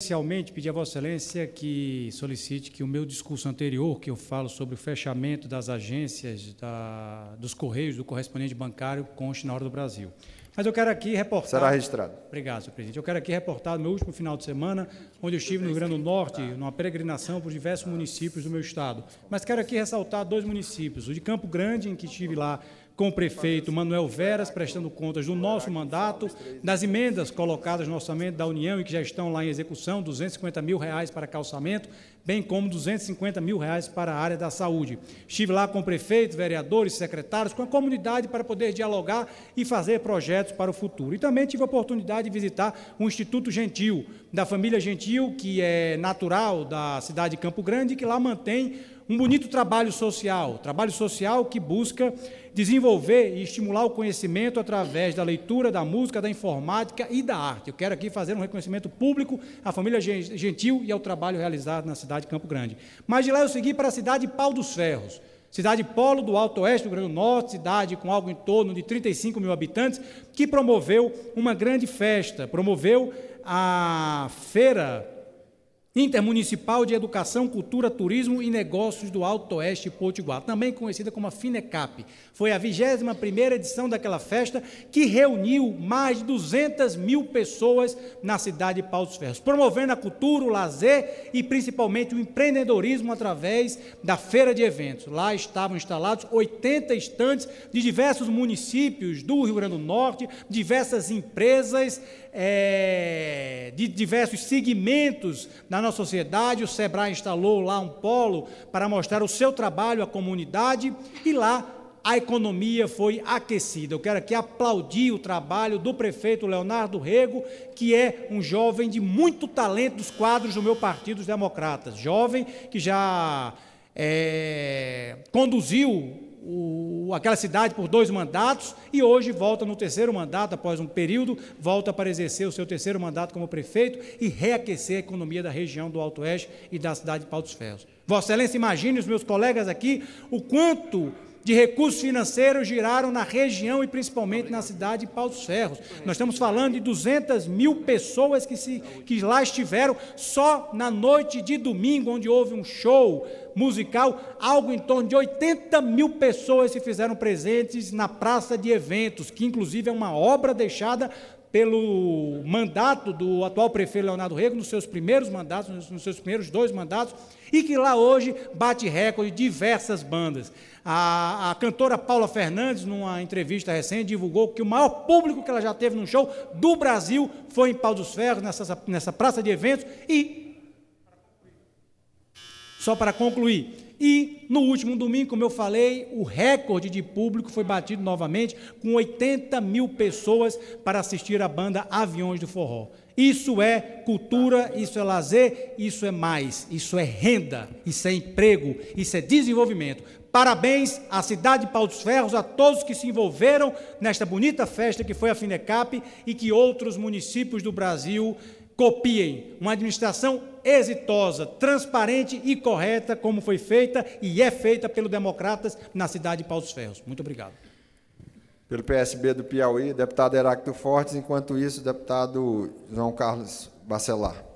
Inicialmente, pedi a Vossa Excelência que solicite que o meu discurso anterior, que eu falo sobre o fechamento das agências da, dos Correios, do correspondente bancário, conste na hora do Brasil. Mas eu quero aqui reportar. Será registrado. Obrigado, senhor presidente. Eu quero aqui reportar meu último final de semana, onde eu estive no Rio Grande do Norte, numa peregrinação por diversos municípios do meu estado. Mas quero aqui ressaltar dois municípios: o de Campo Grande, em que estive lá com o prefeito Manuel Veras, prestando contas do nosso mandato, das emendas colocadas no orçamento da União e que já estão lá em execução, 250 mil reais para calçamento, bem como 250 mil reais para a área da saúde. Estive lá com prefeitos, vereadores, secretários, com a comunidade para poder dialogar e fazer projetos projetos para o futuro. E também tive a oportunidade de visitar o Instituto Gentil, da família Gentil, que é natural da cidade de Campo Grande, que lá mantém um bonito trabalho social, trabalho social que busca desenvolver e estimular o conhecimento através da leitura, da música, da informática e da arte. Eu quero aqui fazer um reconhecimento público à família Gentil e ao trabalho realizado na cidade de Campo Grande. Mas de lá eu segui para a cidade de Pau dos Ferros cidade polo do Alto Oeste do Rio Grande do Norte, cidade com algo em torno de 35 mil habitantes, que promoveu uma grande festa, promoveu a feira Intermunicipal de Educação, Cultura, Turismo e Negócios do Alto Oeste Potiguar, também conhecida como a FINECAP. Foi a 21ª edição daquela festa que reuniu mais de 200 mil pessoas na cidade de Pau dos Ferros, promovendo a cultura, o lazer e principalmente o empreendedorismo através da feira de eventos. Lá estavam instalados 80 estantes de diversos municípios do Rio Grande do Norte, diversas empresas é, de diversos segmentos da nossa na sociedade, o SEBRAE instalou lá um polo para mostrar o seu trabalho à comunidade e lá a economia foi aquecida. Eu quero aqui aplaudir o trabalho do prefeito Leonardo Rego, que é um jovem de muito talento dos quadros do meu partido, os democratas. Jovem que já é, conduziu o, aquela cidade por dois mandatos e hoje volta no terceiro mandato, após um período, volta para exercer o seu terceiro mandato como prefeito e reaquecer a economia da região do Alto Oeste e da cidade de Pau Ferros. Vossa Excelência, imagine os meus colegas aqui o quanto de recursos financeiros giraram na região e principalmente na cidade de Paus Ferros. Nós estamos falando de 200 mil pessoas que, se, que lá estiveram só na noite de domingo, onde houve um show musical, algo em torno de 80 mil pessoas se fizeram presentes na praça de eventos, que inclusive é uma obra deixada pelo mandato do atual prefeito Leonardo Rego, nos seus primeiros mandatos, nos seus primeiros dois mandatos, e que lá hoje bate recorde de diversas bandas. A, a cantora Paula Fernandes, numa entrevista recente, divulgou que o maior público que ela já teve num show do Brasil foi em Pau dos Ferros, nessa, nessa praça de eventos, e só para concluir. E no último domingo, como eu falei, o recorde de público foi batido novamente com 80 mil pessoas para assistir a banda Aviões do Forró. Isso é cultura, isso é lazer, isso é mais, isso é renda, isso é emprego, isso é desenvolvimento. Parabéns à cidade de Pau dos Ferros, a todos que se envolveram nesta bonita festa que foi a Finecap e que outros municípios do Brasil Copiem uma administração exitosa, transparente e correta, como foi feita e é feita pelo democratas na cidade de Paus Ferros. Muito obrigado. Pelo PSB do Piauí, deputado Heráclito Fortes, enquanto isso, deputado João Carlos Bacelar.